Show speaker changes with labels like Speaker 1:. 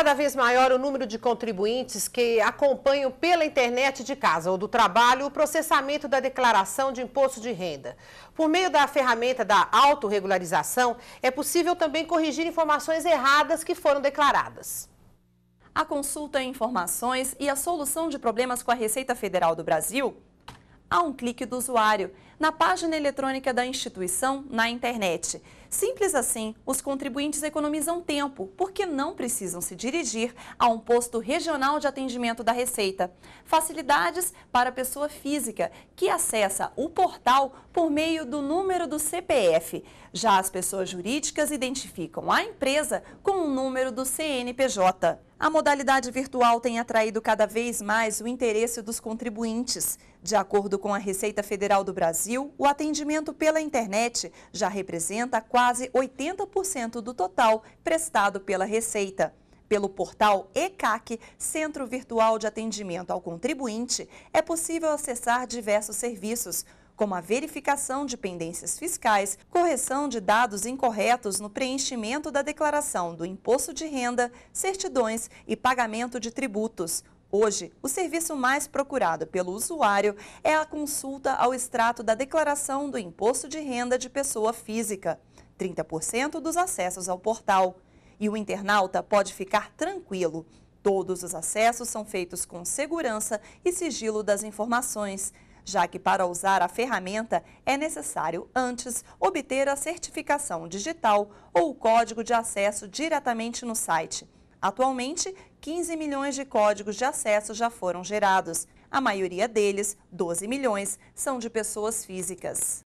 Speaker 1: cada vez maior o número de contribuintes que acompanham pela internet de casa ou do trabalho o processamento da declaração de imposto de renda. Por meio da ferramenta da autorregularização, é possível também corrigir informações erradas que
Speaker 2: foram declaradas. A consulta em informações e a solução de problemas com a Receita Federal do Brasil há um clique do usuário, na página eletrônica da instituição, na internet. Simples assim, os contribuintes economizam tempo, porque não precisam se dirigir a um posto regional de atendimento da Receita. Facilidades para a pessoa física, que acessa o portal por meio do número do CPF. Já as pessoas jurídicas identificam a empresa com o número do CNPJ. A modalidade virtual tem atraído cada vez mais o interesse dos contribuintes. De acordo com a Receita Federal do Brasil, o atendimento pela internet já representa quase 80% do total prestado pela Receita. Pelo portal ECAC, Centro Virtual de Atendimento ao Contribuinte, é possível acessar diversos serviços, como a verificação de pendências fiscais, correção de dados incorretos no preenchimento da declaração do imposto de renda, certidões e pagamento de tributos. Hoje, o serviço mais procurado pelo usuário é a consulta ao extrato da declaração do imposto de renda de pessoa física, 30% dos acessos ao portal. E o internauta pode ficar tranquilo. Todos os acessos são feitos com segurança e sigilo das informações já que para usar a ferramenta é necessário antes obter a certificação digital ou o código de acesso diretamente no site. Atualmente, 15 milhões de códigos de acesso já foram gerados. A maioria deles, 12 milhões, são de pessoas físicas.